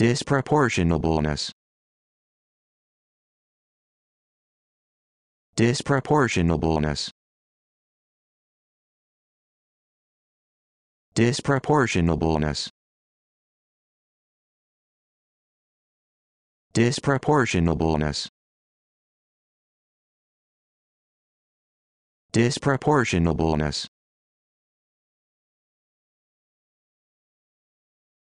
Disproportionableness. Disproportionableness. Disproportionableness. Disproportionableness. Disproportionableness.